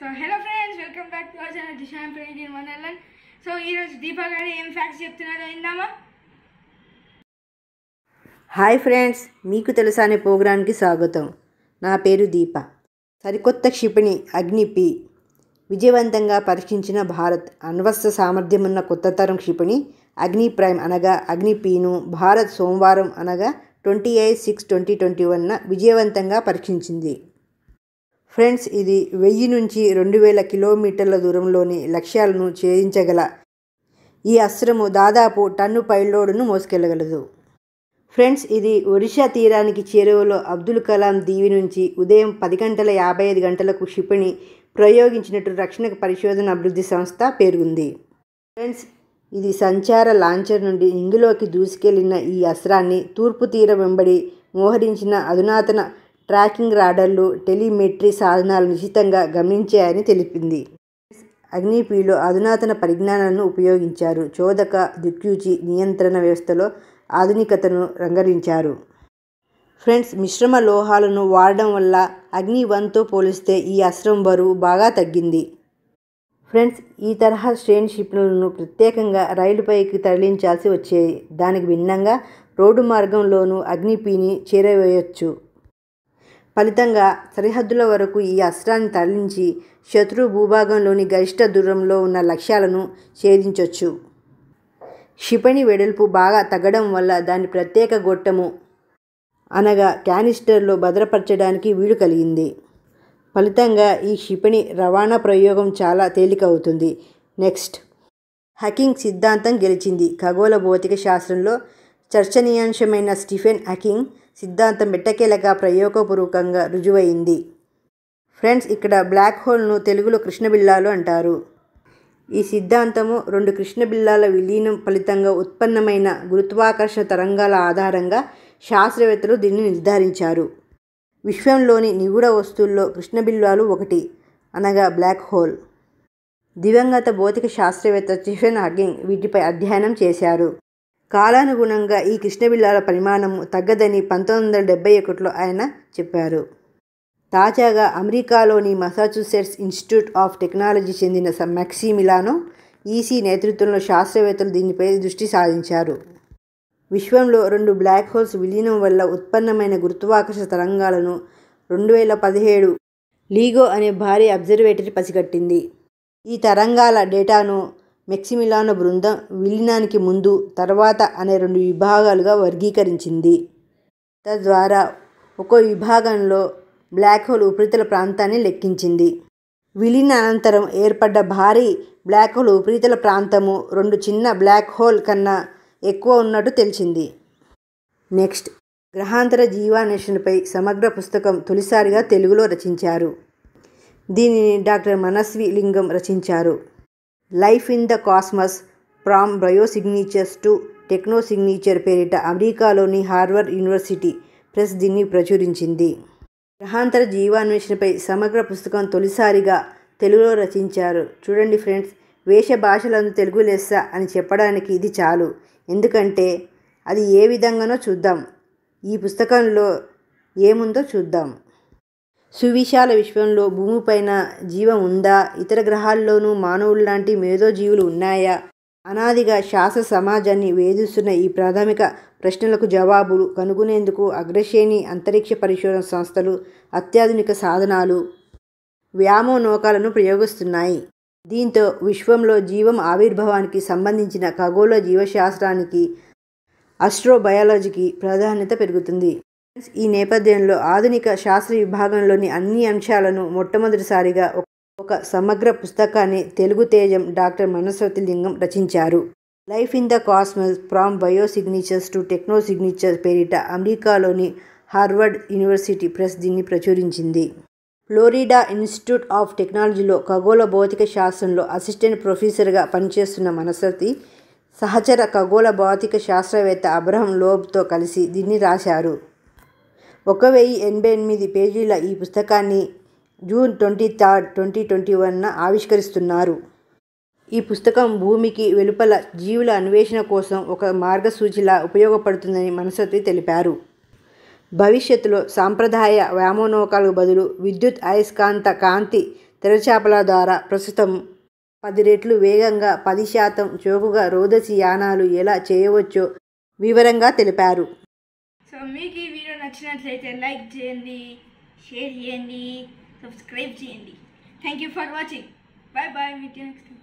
so hello friends welcome back to our channel దిశాన్ వన్ వనల్లన్ సో ఈరోజు దీపా గారు ఏం ఫ్యాక్ట్స్ చెప్తున్నారో విందామా హాయ్ ఫ్రెండ్స్ మీకు తెలుసా అనే ప్రోగ్రాంకి స్వాగతం నా పేరు దీప సరికొత్త క్షిపణి అగ్ని పి విజయవంతంగా పరీక్షించిన భారత్ అణ్వస్త్ర సామర్థ్యం ఉన్న కొత్త తరం క్షిపణి అగ్ని ప్రైమ్ అనగా అగ్ని పీను భారత్ సోమవారం అనగా twenty eight six twenty twenty వన్న విజయవంతంగా పరీక్షించింది ఫ్రెండ్స్ ఇది వెయ్యి నుంచి రెండు వేల కిలోమీటర్ల దూరంలోని లక్ష్యాలను ఛేదించగల ఈ అస్త్రము దాదాపు టన్ను పైలోడును మోసుకెళ్లగలదు ఫ్రెండ్స్ ఇది ఒరిషా తీరానికి చేరువలో అబ్దుల్ కలాం దీవి నుంచి ఉదయం పది గంటల యాభై ఐదు గంటలకు క్షిపణి ప్రయోగించినట్టు రక్షణ పరిశోధన అభివృద్ధి సంస్థ పేర్కొంది ఫ్రెండ్స్ ఇది సంచార లాంచర్ నుండి ఇందులోకి దూసుకెళ్లిన ఈ అస్త్రాన్ని తూర్పు తీరం వెంబడి మోహరించిన అధునాతన ట్రాకింగ్ రాడర్లు టెలిమెట్రీ సాధనాలను నిశితంగా గమనించాయని తెలిపింది అగ్నిపీలో అధునాతన పరిజ్ఞానాలను ఉపయోగించారు చోదక దిక్యూచి నియంత్రణ వ్యవస్థలో ఆధునికతను రంగరించారు ఫ్రెండ్స్ మిశ్రమ లోహాలను వాడడం వల్ల అగ్ని వన్తో పోలిస్తే ఈ అస్త్రం బరువు బాగా తగ్గింది ఫ్రెండ్స్ ఈ తరహా శ్రేణి షిప్లను ప్రత్యేకంగా రైలుపైకి తరలించాల్సి వచ్చేది దానికి భిన్నంగా రోడ్డు మార్గంలోనూ అగ్నిపీని చేరవేయచ్చు ఫలితంగా సరిహద్దుల వరకు ఈ అస్త్రాన్ని తరలించి శత్రు భూభాగంలోని గరిష్ట దూరంలో ఉన్న లక్ష్యాలను ఛేదించవచ్చు క్షిపణి వెడల్పు బాగా తగ్గడం వల్ల దాని ప్రత్యేక గొట్టము అనగా క్యానిస్టర్లో భద్రపరచడానికి వీలు కలిగింది ఫలితంగా ఈ క్షిపణి రవాణా ప్రయోగం చాలా తేలిక అవుతుంది నెక్స్ట్ హకింగ్ సిద్ధాంతం గెలిచింది ఖగోళ భౌతిక శాస్త్రంలో చర్చనీయాంశమైన స్టీఫెన్ హకింగ్ సిద్ధాంతం మెట్టకేలగా ప్రయోగపూర్వకంగా రుజువైంది ఫ్రెండ్స్ ఇక్కడ బ్లాక్ హోల్ను తెలుగులో కృష్ణబిల్లాలు అంటారు ఈ సిద్ధాంతము రెండు కృష్ణబిల్లాల విలీనం ఫలితంగా ఉత్పన్నమైన గురుత్వాకర్షణ తరంగాల ఆధారంగా శాస్త్రవేత్తలు దీన్ని నిర్ధారించారు విశ్వంలోని నిగూఢ వస్తువుల్లో కృష్ణబిల్లాలు ఒకటి అనగా బ్లాక్ హోల్ దివంగత భౌతిక శాస్త్రవేత్త స్టీఫెన్ హాకింగ్ వీటిపై అధ్యయనం చేశారు కాలానుగుణంగా ఈ కృష్ణబిల్లాల పరిమాణం తగ్గదని పంతొమ్మిది వందల డెబ్బై ఒకటిలో ఆయన చెప్పారు తాజాగా అమెరికాలోని మసాచుసెట్స్ ఇన్స్టిట్యూట్ ఆఫ్ టెక్నాలజీ చెందిన మెక్సిమిలానో ఈసీ నేతృత్వంలో శాస్త్రవేత్తలు దీనిపై దృష్టి సాధించారు విశ్వంలో రెండు బ్లాక్ హోల్స్ విలీనం వల్ల ఉత్పన్నమైన గురుత్వాకర్షణ తరంగాలను రెండు వేల పదిహేడు లీగో అనే భారీ అబ్జర్వేటరీ పసిగట్టింది ఈ తరంగాల డేటాను మెక్సిమిలానో బృందం విలీనానికి ముందు తర్వాత అనే రెండు విభాగాలుగా వర్గీకరించింది తద్వారా ఒక విభాగంలో బ్లాక్ హోల్ ఉపరితల ప్రాంతాన్ని లెక్కించింది విలీన అనంతరం ఏర్పడ్డ భారీ బ్లాక్ హోల్ ఉపరితల ప్రాంతము రెండు చిన్న బ్లాక్ హోల్ కన్నా ఎక్కువ ఉన్నట్టు తెలిసింది నెక్స్ట్ గ్రహాంతర జీవాన్వేషణపై సమగ్ర పుస్తకం తొలిసారిగా తెలుగులో రచించారు దీనిని డాక్టర్ మనస్వి లింగం రచించారు life in the cosmos from biosignatures to techno signature పేరిట అమెరికాలోని హార్వర్డ్ యూనివర్సిటీ ప్రెస్ దీన్ని ప్రచురించింది గ్రహాంతర జీవాన్వేషణపై సమగ్ర పుస్తకం తొలిసారిగా తెలుగులో రచించారు చూడండి ఫ్రెండ్స్ వేష భాషలందు తెలుగు లెస్స అని చెప్పడానికి ఇది చాలు ఎందుకంటే అది ఏ విధంగానో చూద్దాం ఈ పుస్తకంలో ఏముందో చూద్దాం సువిశాల విశ్వంలో భూమిపైన జీవం ఉందా ఇతర గ్రహాల్లోనూ లాంటి మేధోజీవులు ఉన్నాయా అనాదిగా శాస్త్ర సమాజాన్ని వేధిస్తున్న ఈ ప్రాథమిక ప్రశ్నలకు జవాబులు కనుగొనేందుకు అగ్రశ్రేణి అంతరిక్ష పరిశోధన సంస్థలు అత్యాధునిక సాధనాలు నౌకాలను ప్రయోగిస్తున్నాయి దీంతో విశ్వంలో జీవం ఆవిర్భావానికి సంబంధించిన ఖగోళ జీవశాస్త్రానికి అస్ట్రోబయాలజీకి ప్రాధాన్యత పెరుగుతుంది ఈ నేపథ్యంలో ఆధునిక శాస్త్ర విభాగంలోని అన్ని అంశాలను మొట్టమొదటిసారిగా ఒక సమగ్ర పుస్తకాన్ని తెలుగు తేజం డాక్టర్ మనస్వతి లింగం రచించారు life in the cosmos from bio signatures to techno signatures పేరిట అమెరికాలోని హార్వర్డ్ యూనివర్సిటీ ప్రెస్ దీన్ని ప్రచురించింది ఫ్లోరిడా ఇన్స్టిట్యూట్ ఆఫ్ టెక్నాలజీలో ఖగోళ భౌతిక శాస్త్రంలో అసిస్టెంట్ ప్రొఫెసర్గా పనిచేస్తున్న మనస్వతి సహచర ఖగోళ భౌతిక శాస్త్రవేత్త అబ్రహం లోబ్తో కలిసి దీన్ని రాశారు ఒక వెయ్యి ఎనభై ఎనిమిది పేజీల ఈ పుస్తకాన్ని June twenty third twenty twenty వన్న ఆవిష్కరిస్తున్నారు ఈ పుస్తకం భూమికి వెలుపల జీవుల అన్వేషణ కోసం ఒక మార్గసూచిలా ఉపయోగపడుతుందని మనసత్వి తెలిపారు భవిష్యత్తులో సాంప్రదాయ వ్యామోనోకాలకు బదులు విద్యుత్ అయస్కాంత కాంతి తెరచాపల ద్వారా ప్రస్తుతం పది రెట్లు వేగంగా పది శాతం చోకుగా రోదసి యానాలు ఎలా చేయవచ్చో వివరంగా తెలిపారు సో మీకు ఈ వీడియో నచ్చినట్లయితే లైక్ చేయండి షేర్ చేయండి సబ్స్క్రైబ్ చేయండి thank you for watching bye bye మీ నెక్స్ట్